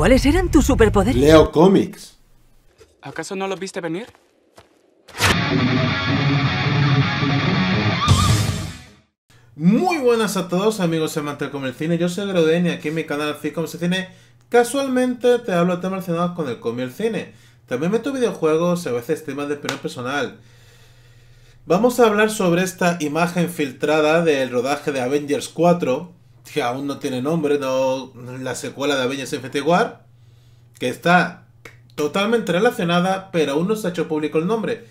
¿Cuáles eran tus superpoderes? Leo Comics. ¿Acaso no los viste venir? Muy buenas a todos amigos de con el cine, yo soy Groden y aquí en mi canal Ficom Cine casualmente te hablo de temas relacionados con el cómic el cine. También meto videojuegos y a veces temas de opinión personal. Vamos a hablar sobre esta imagen filtrada del rodaje de Avengers 4 que aún no tiene nombre, no la secuela de Avengers FT War, que está totalmente relacionada, pero aún no se ha hecho público el nombre.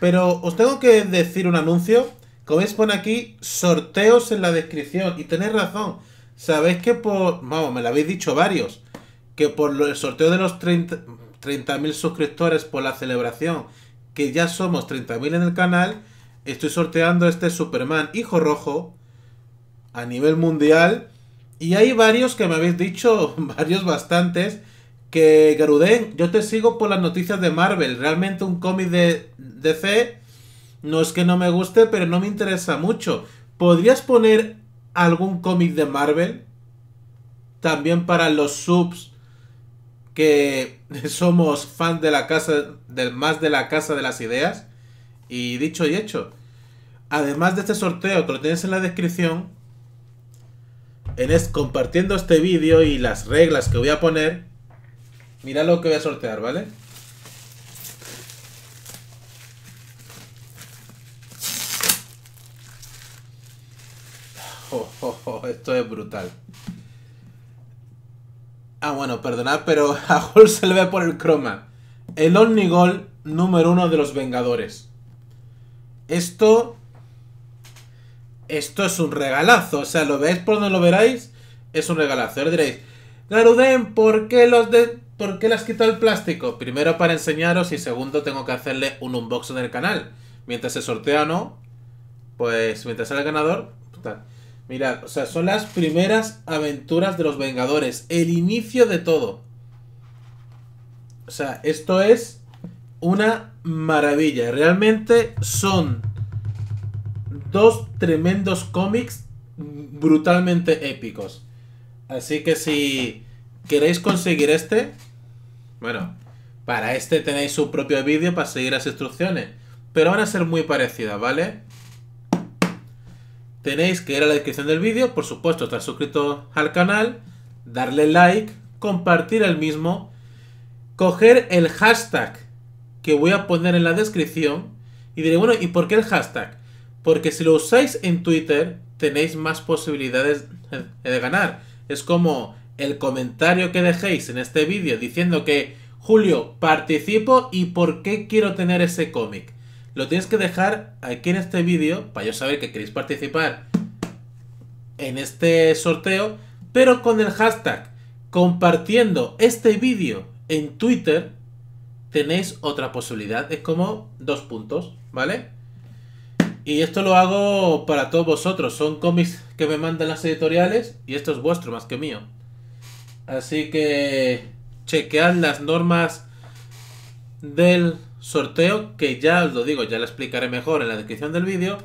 Pero os tengo que decir un anuncio. Como veis, pone aquí sorteos en la descripción. Y tenéis razón. Sabéis que por. Vamos, me lo habéis dicho varios. Que por el sorteo de los 30.000 suscriptores por la celebración, que ya somos 30.000 en el canal, estoy sorteando este Superman Hijo Rojo a nivel mundial y hay varios que me habéis dicho, varios bastantes, que Garudén, yo te sigo por las noticias de Marvel. Realmente un cómic de DC no es que no me guste, pero no me interesa mucho. ¿Podrías poner algún cómic de Marvel? También para los subs que somos fans de la casa, del más de la casa de las ideas. Y dicho y hecho. Además de este sorteo que lo tienes en la descripción, en compartiendo este vídeo y las reglas que voy a poner, mira lo que voy a sortear, ¿vale? Oh, oh, oh, esto es brutal. Ah, bueno, perdonad, pero a gol se le ve por el croma. El Omnigol número uno de los Vengadores. Esto esto es un regalazo. O sea, lo veis por donde lo veráis, es un regalazo. Ahora diréis, Garuden, ¿por qué los de... ¿Por qué le has quitado el plástico? Primero para enseñaros y segundo tengo que hacerle un unboxing del canal. Mientras se sortea o no, pues mientras sea el ganador, puta. Mirad, o sea, son las primeras aventuras de los Vengadores. El inicio de todo. O sea, esto es una maravilla. Realmente son dos tremendos cómics brutalmente épicos. Así que si queréis conseguir este, bueno, para este tenéis su propio vídeo para seguir las instrucciones. Pero van a ser muy parecidas, ¿vale? Tenéis que ir a la descripción del vídeo, por supuesto, estar suscrito al canal, darle like, compartir el mismo, coger el hashtag que voy a poner en la descripción y diré, bueno, ¿y por qué el hashtag? Porque si lo usáis en Twitter, tenéis más posibilidades de ganar. Es como el comentario que dejéis en este vídeo diciendo que Julio, participo y por qué quiero tener ese cómic. Lo tienes que dejar aquí en este vídeo para yo saber que queréis participar en este sorteo, pero con el hashtag compartiendo este vídeo en Twitter tenéis otra posibilidad. Es como dos puntos, ¿vale? Y esto lo hago para todos vosotros. Son cómics que me mandan las editoriales y esto es vuestro más que mío. Así que chequead las normas del sorteo, que ya os lo digo, ya lo explicaré mejor en la descripción del vídeo.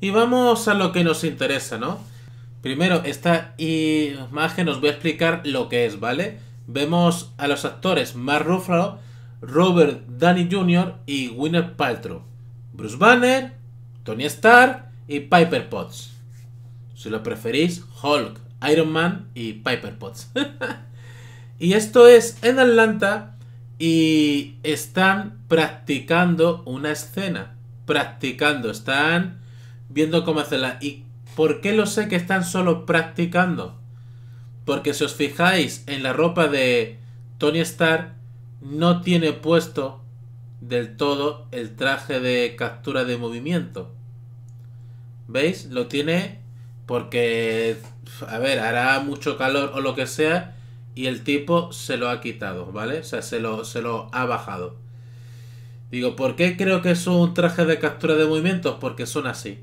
Y vamos a lo que nos interesa, ¿no? Primero, esta imagen os voy a explicar lo que es, ¿vale? Vemos a los actores Mark Ruffalo, Robert Downey Jr. y Winner Paltrow. Bruce Banner, Tony Stark y Piper Potts. Si lo preferís, Hulk, Iron Man y Piper Potts. y esto es en Atlanta y están practicando una escena. Practicando, están viendo cómo hacerla. ¿Y por qué lo sé que están solo practicando? Porque si os fijáis en la ropa de Tony Stark, no tiene puesto del todo el traje de captura de movimiento. ¿Veis? Lo tiene porque, a ver, hará mucho calor o lo que sea y el tipo se lo ha quitado, ¿vale? O sea, se lo, se lo ha bajado. Digo, ¿por qué creo que es un traje de captura de movimientos? Porque son así.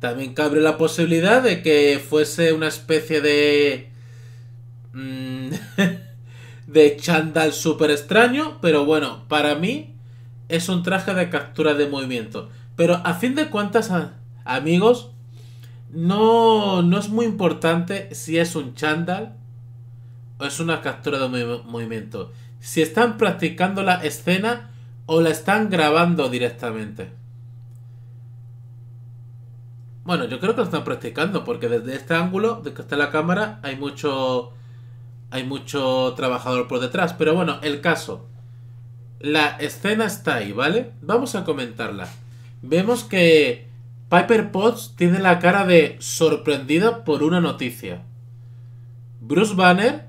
También cabe la posibilidad de que fuese una especie de... Mm, de chandal súper extraño, pero bueno, para mí es un traje de captura de movimiento. Pero a fin de cuentas, ah, amigos, no, es muy importante si es un chándal o es una captura de movimiento. Si están practicando la escena o la están grabando directamente. Bueno, yo creo que lo están practicando porque desde este ángulo de que está la cámara hay mucho hay mucho trabajador por detrás, pero bueno, el caso. La escena está ahí, ¿vale? Vamos a comentarla vemos que Piper Potts tiene la cara de sorprendida por una noticia. Bruce Banner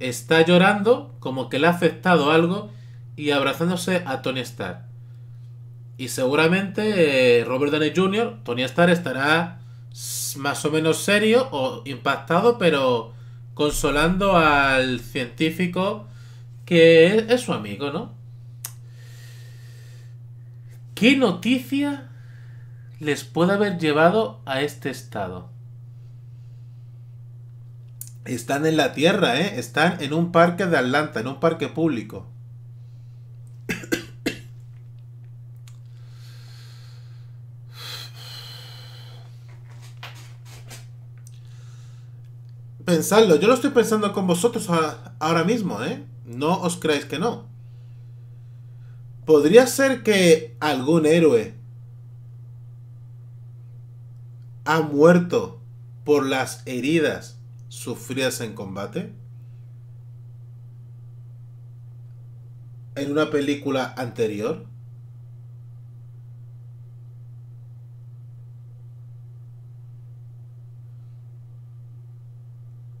está llorando como que le ha afectado algo y abrazándose a Tony Stark. Y seguramente eh, Robert Downey Jr., Tony Stark estará más o menos serio o impactado, pero consolando al científico que es su amigo, ¿no? ¿Qué noticia les puede haber llevado a este estado? Están en la tierra, ¿eh? Están en un parque de Atlanta, en un parque público. Pensadlo, yo lo estoy pensando con vosotros ahora mismo, ¿eh? No os creáis que no podría ser que algún héroe ha muerto por las heridas sufridas en combate? ¿En una película anterior?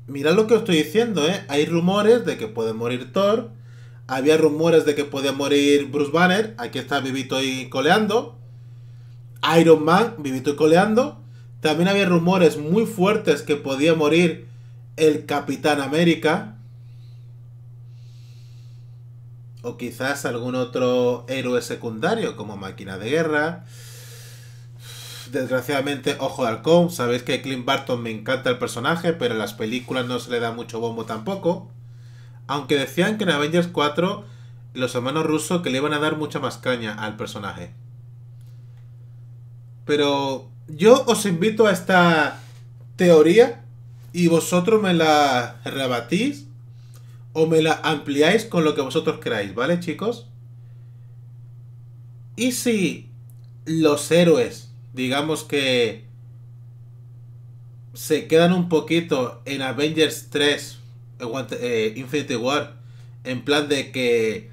Mirad lo que os estoy diciendo, ¿eh? Hay rumores de que puede morir Thor había rumores de que podía morir Bruce Banner. Aquí está vivito y coleando. Iron Man, vivito y coleando. También había rumores muy fuertes que podía morir el Capitán América. O quizás algún otro héroe secundario como Máquina de Guerra. Desgraciadamente, Ojo de Halcón. Sabéis que Clint Barton me encanta el personaje, pero en las películas no se le da mucho bombo tampoco. Aunque decían que en Avengers 4 los hermanos rusos que le iban a dar mucha más caña al personaje. Pero yo os invito a esta teoría y vosotros me la rebatís o me la ampliáis con lo que vosotros queráis, ¿vale chicos? ¿Y si los héroes, digamos que se quedan un poquito en Avengers 3 eh, Infinity War en plan de que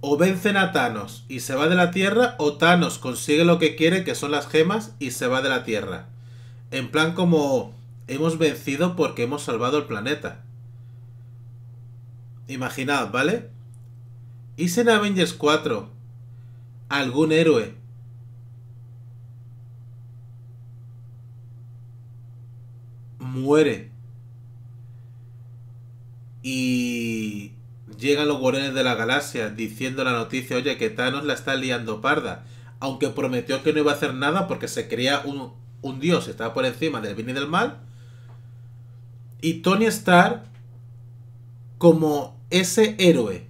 o vencen a Thanos y se va de la Tierra o Thanos consigue lo que quiere, que son las gemas, y se va de la Tierra. En plan como hemos vencido porque hemos salvado el planeta. Imaginad, ¿vale? ¿Y si en Avengers 4 algún héroe muere y llegan los Guardianes de la Galaxia diciendo la noticia, oye, que Thanos la está liando parda. Aunque prometió que no iba a hacer nada porque se creía un, dios, estaba por encima del bien y del mal. Y Tony Stark, como ese héroe,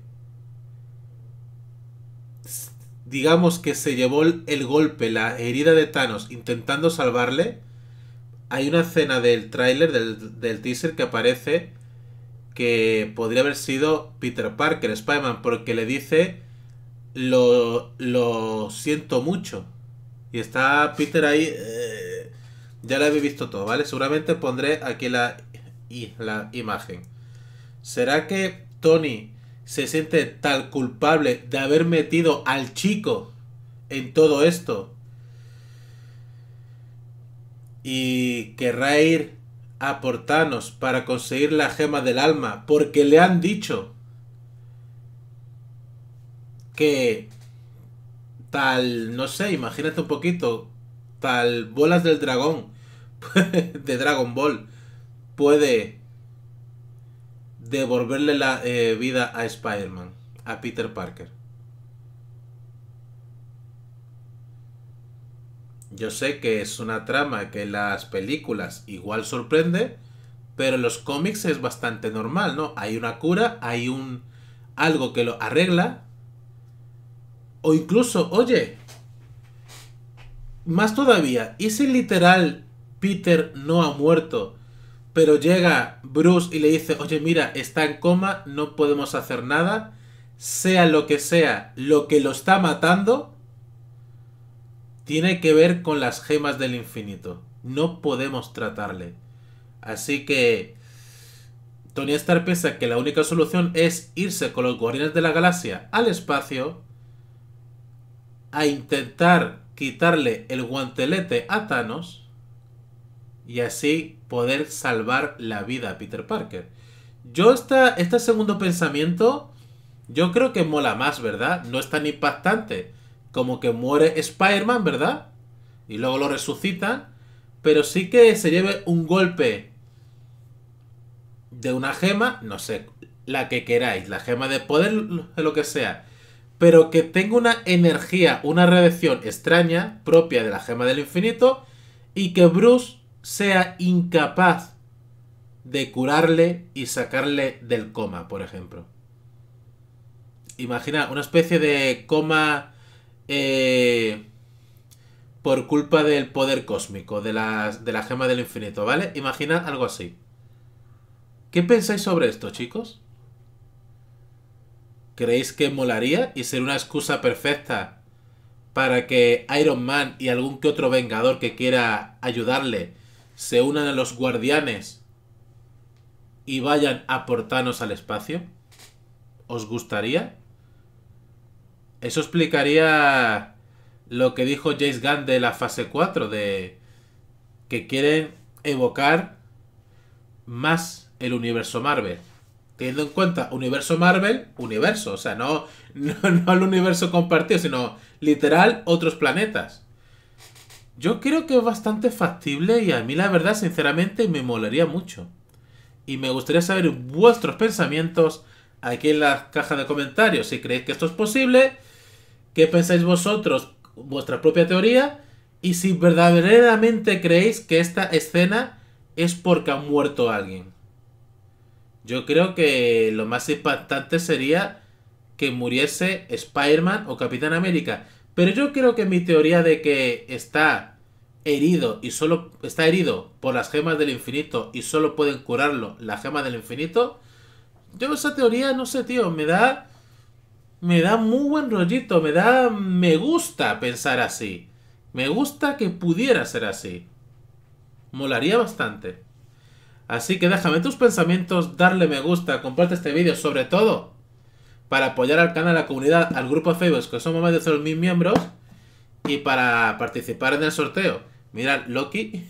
digamos que se llevó el golpe, la herida de Thanos intentando salvarle. Hay una escena del tráiler, del, del teaser que aparece que podría haber sido Peter Parker, Spider-Man, porque le dice lo, lo siento mucho. Y está Peter ahí. Eh, ya lo habéis visto todo, ¿vale? Seguramente pondré aquí la, la imagen. ¿Será que Tony se siente tal culpable de haber metido al chico en todo esto? Y querrá ir aportarnos para conseguir la gema del alma porque le han dicho que tal, no sé, imagínate un poquito, tal bolas del dragón de Dragon Ball puede devolverle la eh, vida a Spider-Man, a Peter Parker. Yo sé que es una trama que en las películas igual sorprende, pero en los cómics es bastante normal, ¿no? Hay una cura, hay un algo que lo arregla. O incluso, oye, más todavía, ¿y si literal Peter no ha muerto? Pero llega Bruce y le dice, oye mira, está en coma, no podemos hacer nada, sea lo que sea, lo que lo está matando, tiene que ver con las gemas del infinito. No podemos tratarle. Así que Tony Stark piensa que la única solución es irse con los Guardianes de la Galaxia al espacio a intentar quitarle el guantelete a Thanos y así poder salvar la vida a Peter Parker. Yo este segundo pensamiento, yo creo que mola más, ¿verdad? No es tan impactante como que muere Spider-Man, ¿verdad? Y luego lo resucitan, pero sí que se lleve un golpe de una gema, no sé, la que queráis, la gema de poder, lo que sea, pero que tenga una energía, una reacción extraña propia de la gema del infinito y que Bruce sea incapaz de curarle y sacarle del coma, por ejemplo. Imagina una especie de coma eh, por culpa del poder cósmico, de la, gema del infinito, ¿vale? Imaginad algo así. ¿Qué pensáis sobre esto, chicos? ¿Creéis que molaría y sería una excusa perfecta para que Iron Man y algún que otro vengador que quiera ayudarle se unan a los guardianes y vayan a portarnos al espacio? ¿Os gustaría? Eso explicaría lo que dijo James Gunn de la fase 4, de que quieren evocar más el universo Marvel. Teniendo en cuenta universo Marvel, universo, o sea, no, no el universo compartido, sino literal otros planetas. Yo creo que es bastante factible y a mí la verdad, sinceramente, me molaría mucho. Y me gustaría saber vuestros pensamientos aquí en la caja de comentarios, si creéis que esto es posible qué pensáis vosotros, vuestra propia teoría, y si verdaderamente creéis que esta escena es porque ha muerto alguien. Yo creo que lo más impactante sería que muriese Spider-Man o Capitán América. Pero yo creo que mi teoría de que está herido y solo está herido por las gemas del infinito y solo pueden curarlo las gemas del infinito. Yo esa teoría, no sé, tío, me da me da muy buen rollito, me da, me gusta pensar así. Me gusta que pudiera ser así. Molaría bastante. Así que déjame tus pensamientos, darle me gusta, comparte este vídeo, sobre todo para apoyar al canal, a la comunidad, al grupo de Facebook, que somos más de 100.000 miembros, y para participar en el sorteo. Mirad, Loki.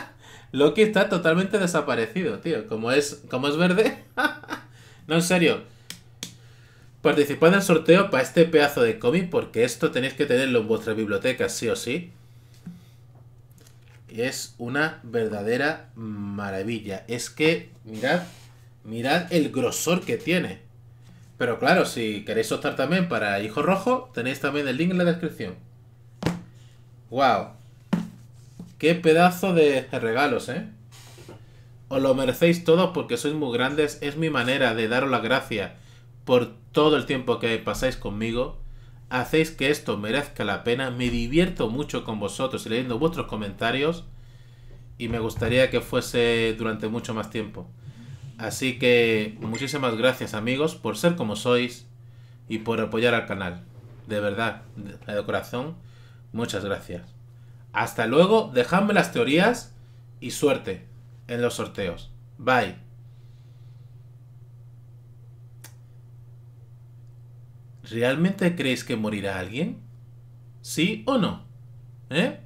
Loki está totalmente desaparecido, tío. Como es, como es verde. no, en serio. Participad el sorteo para este pedazo de cómic porque esto tenéis que tenerlo en vuestra biblioteca sí o sí. Es una verdadera maravilla. Es que, mirad, mirad el grosor que tiene. Pero claro, si queréis optar también para Hijo Rojo, tenéis también el link en la descripción. ¡Wow! ¡Qué pedazo de regalos, eh! Os lo merecéis todos porque sois muy grandes. Es mi manera de daros las gracias por todo el tiempo que pasáis conmigo. Hacéis que esto merezca la pena. Me divierto mucho con vosotros y leyendo vuestros comentarios. Y me gustaría que fuese durante mucho más tiempo. Así que muchísimas gracias amigos por ser como sois y por apoyar al canal. De verdad, de corazón, muchas gracias. Hasta luego, dejadme las teorías y suerte en los sorteos. Bye. ¿Realmente crees que morirá alguien? ¿Sí o no? ¿Eh?